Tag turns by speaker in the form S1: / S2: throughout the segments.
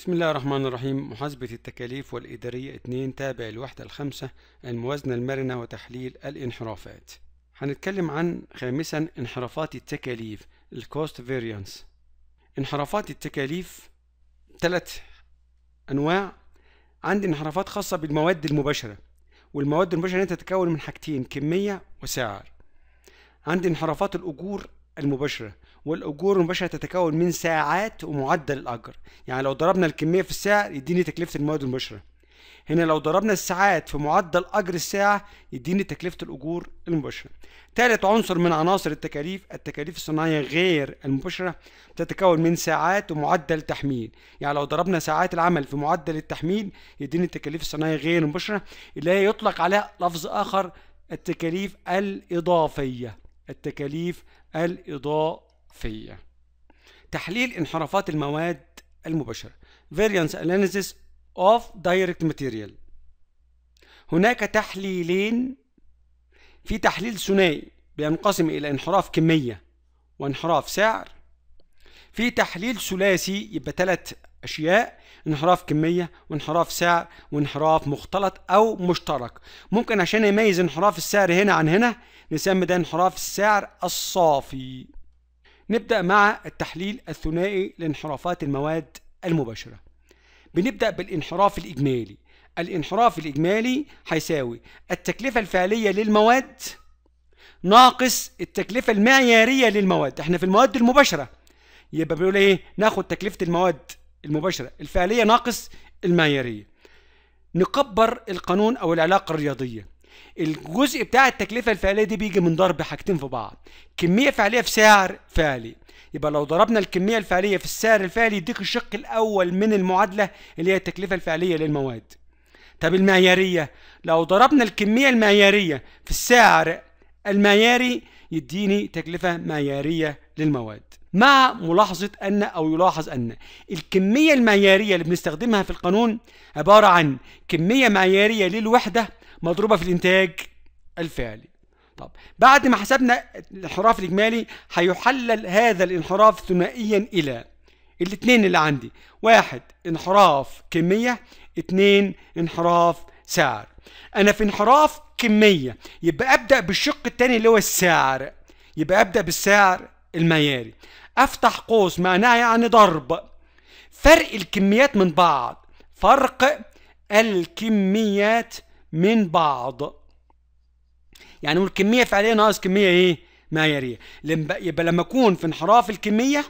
S1: بسم الله الرحمن الرحيم محاسبة التكاليف والإدارية 2 تابع الوحدة الخامسة الموازنة المرنة وتحليل الانحرافات هنتكلم عن خامسا انحرافات التكاليف الكوست Variance انحرافات التكاليف ثلاث أنواع عندي انحرافات خاصة بالمواد المباشرة والمواد المباشرة تتكون من حاجتين كمية وسعر عندي انحرافات الأجور المباشرة والأجور المباشرة تتكون من ساعات ومعدل الأجر يعني لو ضربنا الكمية في الساعة يديني تكلفة المواد المباشرة هنا لو ضربنا الساعات في معدل أجر الساعة يديني تكلفة الأجور المباشرة ثالث عنصر من عناصر التكاليف التكاليف الصناعية غير المباشرة تتكون من ساعات ومعدل تحميل يعني لو ضربنا ساعات العمل في معدل التحميل يديني التكاليف الصناعية غير المباشرة اللي هي يطلق عليها لفظ آخر التكاليف الإضافية التكاليف الإضافية تحليل انحرافات المواد المباشرة variance analysis of direct material هناك تحليلين في تحليل ثنائي بينقسم إلى انحراف كمية وانحراف سعر في تحليل ثلاثي يبقى ثلاث أشياء انحراف كمية وانحراف سعر وانحراف مختلط أو مشترك ممكن عشان يميز انحراف السعر هنا عن هنا نسمي ده انحراف السعر الصافي نبدأ مع التحليل الثنائي لانحرافات المواد المباشرة بنبدأ بالانحراف الإجمالي الانحراف الإجمالي هيساوي التكلفة الفعلية للمواد ناقص التكلفة المعيارية للمواد احنا في المواد المباشرة يبقى بيقول ايه ناخد تكلفة المواد المباشرة الفعلية ناقص المعيارية نكبر القانون أو العلاقة الرياضية الجزء بتاع التكلفة الفعلية دي بيجي من ضرب حاجتين في بعض كمية فعلية في سعر فعلي يبقى لو ضربنا الكمية الفعلية في السعر الفعلي يديك الشق الأول من المعادلة اللي هي التكلفة الفعلية للمواد طب المعيارية لو ضربنا الكمية المعيارية في السعر المعياري يديني تكلفة معيارية للمواد مع ملاحظة أن أو يلاحظ أن الكمية المعيارية اللي بنستخدمها في القانون عبارة عن كمية معيارية للوحدة مضروبة في الإنتاج الفعلي طب بعد ما حسبنا الانحراف الإجمالي هيحلل هذا الانحراف ثنائيا إلى الاثنين اللي عندي واحد انحراف كمية اثنين انحراف سعر أنا في انحراف كمية يبقى أبدأ بالشق الثاني اللي هو السعر يبقى أبدأ بالسعر المعياري افتح قوس معناها يعني ضرب فرق الكميات من بعض فرق الكميات من بعض يعني والكمية فعليا ناقص كمية ايه ما يريه يبقى لما اكون في انحراف الكمية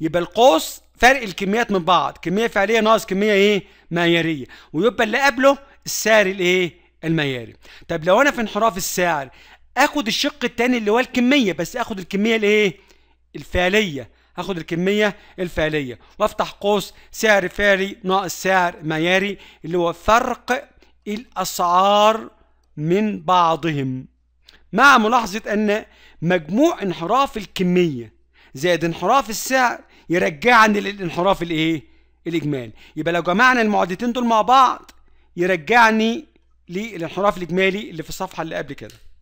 S1: يبقى القوس فرق الكميات من بعض كمية فعلية ناقص كمية ايه معيارية ويبقى اللي قبله السعر الايه المعياري طب لو انا في انحراف السعر اخد الشق الثاني اللي هو الكمية بس اخد الكمية الايه الفعلية هاخد الكمية الفعلية وافتح قوس سعر فعلي ناقص سعر معياري اللي هو فرق الأسعار من بعضهم مع ملاحظة أن مجموع انحراف الكمية زائد انحراف السعر يرجعني للانحراف الايه؟ الإجمالي يبقى لو جمعنا المعدتين دول مع بعض يرجعني للانحراف الإجمالي اللي في الصفحة اللي قبل كده